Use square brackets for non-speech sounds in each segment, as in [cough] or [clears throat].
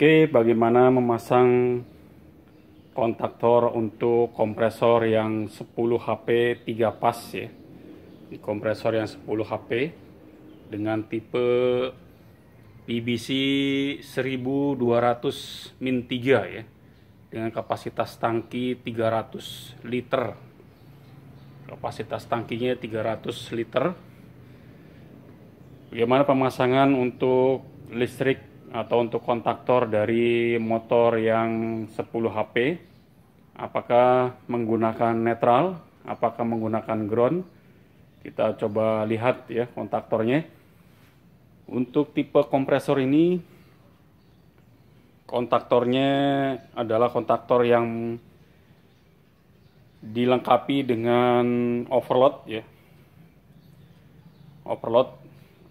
Oke, bagaimana memasang kontaktor untuk kompresor yang 10 HP 3 pas ya. Di kompresor yang 10 HP dengan tipe BBC 1200 min 3 ya. Dengan kapasitas tangki 300 liter. Kapasitas tangkinya 300 liter. Bagaimana pemasangan untuk listrik atau untuk kontaktor dari motor yang 10 HP apakah menggunakan netral apakah menggunakan ground kita coba lihat ya kontaktornya untuk tipe kompresor ini kontaktornya adalah kontaktor yang dilengkapi dengan overload ya overload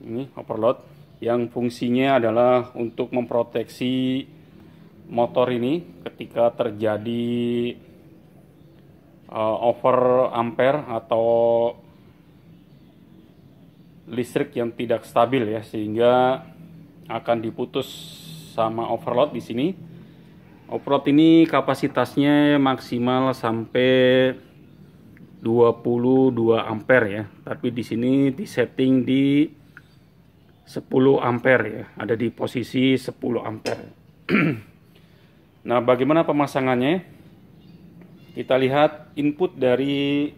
ini overload yang fungsinya adalah untuk memproteksi motor ini ketika terjadi uh, over ampere atau listrik yang tidak stabil ya sehingga akan diputus sama overload di sini. Overload ini kapasitasnya maksimal sampai 22 ampere ya, tapi di sini disetting di 10 ampere ya, ada di posisi 10 ampere. [clears throat] nah, bagaimana pemasangannya? Kita lihat input dari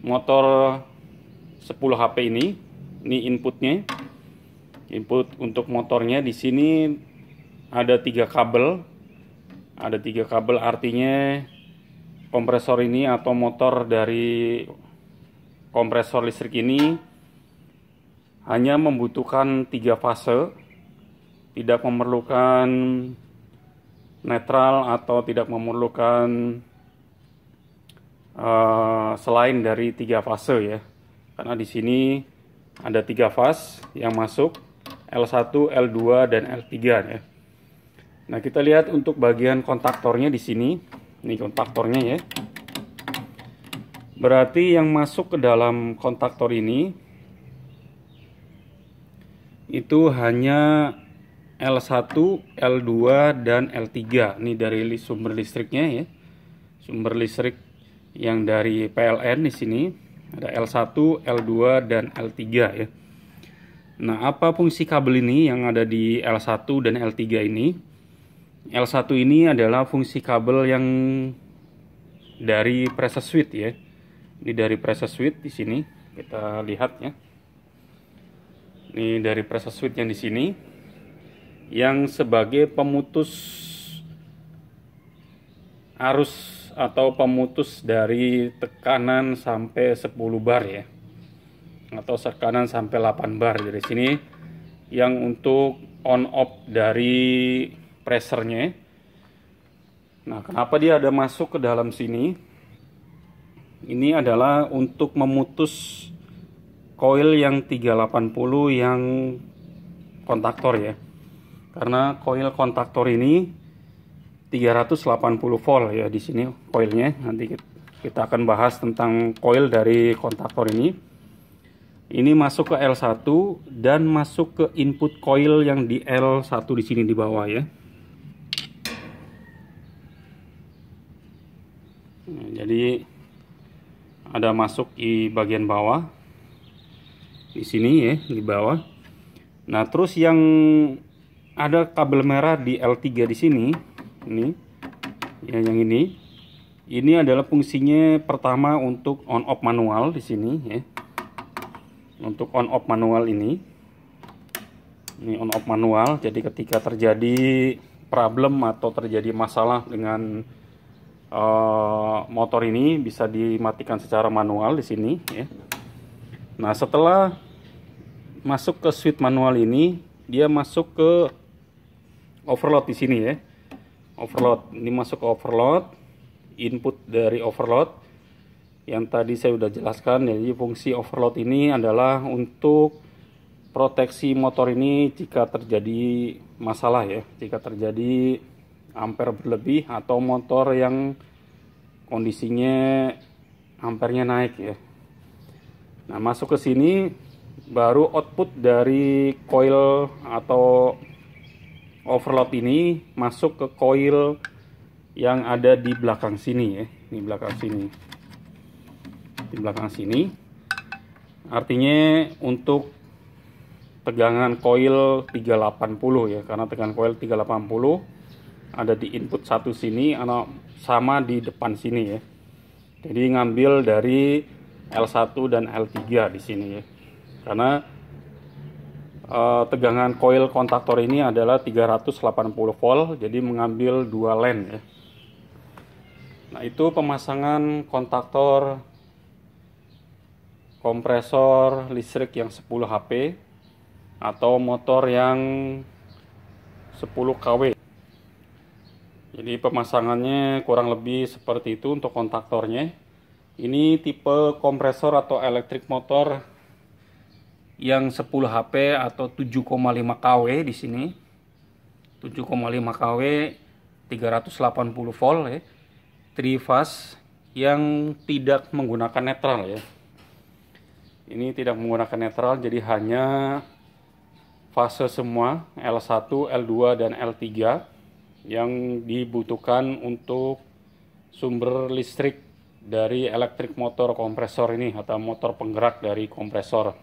motor 10 HP ini. Ini inputnya. Input untuk motornya di sini ada tiga kabel. Ada tiga kabel artinya kompresor ini atau motor dari kompresor listrik ini hanya membutuhkan tiga fase, tidak memerlukan netral atau tidak memerlukan uh, selain dari tiga fase ya. Karena di sini ada tiga fase yang masuk L1, L2 dan L3 ya. Nah, kita lihat untuk bagian kontaktornya di sini. Ini kontaktornya ya. Berarti yang masuk ke dalam kontaktor ini itu hanya L1, L2 dan L3. Ini dari sumber listriknya ya. Sumber listrik yang dari PLN di sini ada L1, L2 dan L3 ya. Nah, apa fungsi kabel ini yang ada di L1 dan L3 ini? L1 ini adalah fungsi kabel yang dari pressure switch ya. Ini dari pressure switch di sini kita lihat ya ini dari pressure switch yang di sini yang sebagai pemutus arus atau pemutus dari tekanan sampai 10 bar ya atau tekanan sampai 8 bar dari sini yang untuk on off dari pressernya nah kenapa dia ada masuk ke dalam sini ini adalah untuk memutus Koil yang 380 yang kontaktor ya karena coil kontaktor ini 380 volt ya di sini coilnya nanti kita akan bahas tentang coil dari kontaktor ini ini masuk ke L1 dan masuk ke input coil yang di L1 di sini di bawah ya nah, jadi ada masuk di bagian bawah di sini ya di bawah nah terus yang ada kabel merah di L3 di sini ini ya yang ini ini adalah fungsinya pertama untuk on off manual di sini ya untuk on off manual ini ini on off manual jadi ketika terjadi problem atau terjadi masalah dengan uh, motor ini bisa dimatikan secara manual di sini ya nah setelah masuk ke switch manual ini dia masuk ke overload di sini ya overload ini masuk ke overload input dari overload yang tadi saya sudah jelaskan jadi fungsi overload ini adalah untuk proteksi motor ini jika terjadi masalah ya jika terjadi ampere berlebih atau motor yang kondisinya ampernya naik ya nah masuk ke sini baru output dari coil atau overload ini masuk ke coil yang ada di belakang sini ya di belakang sini di belakang sini artinya untuk tegangan coil 380 ya karena tegangan coil 380 ada di input satu sini sama di depan sini ya jadi ngambil dari L1 dan L3 di sini ya karena uh, tegangan koil kontaktor ini adalah 380 volt jadi mengambil dua len ya nah itu pemasangan kontaktor kompresor listrik yang 10 HP atau motor yang 10 kW jadi pemasangannya kurang lebih seperti itu untuk kontaktornya ini tipe kompresor atau elektrik motor yang 10 HP atau 7,5 kW di sini. 7,5 kW 380 volt ya. Trifas yang tidak menggunakan netral ya. Ini tidak menggunakan netral jadi hanya fase semua L1, L2 dan L3 yang dibutuhkan untuk sumber listrik dari elektrik motor kompresor ini atau motor penggerak dari kompresor.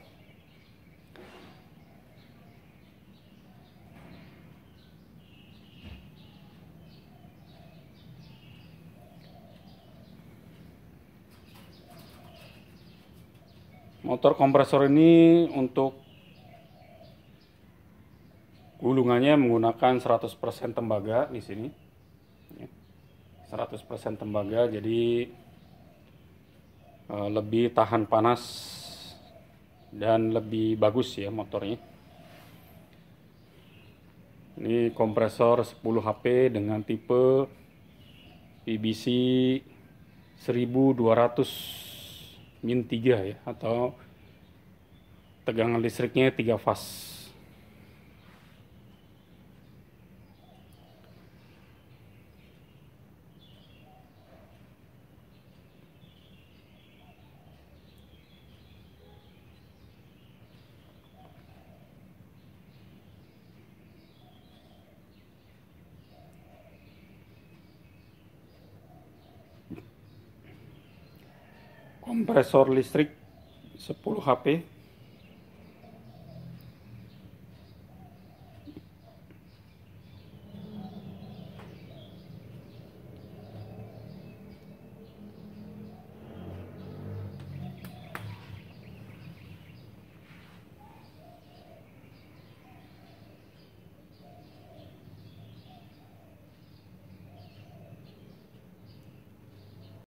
Motor kompresor ini untuk gulungannya menggunakan 100% tembaga di sini. 100% ya. tembaga jadi eh, lebih tahan panas dan lebih bagus ya motornya. Ini kompresor 10 HP dengan tipe PBC 1200 min 3 ya atau tegangan listriknya 3 fas kompresor listrik 10 HP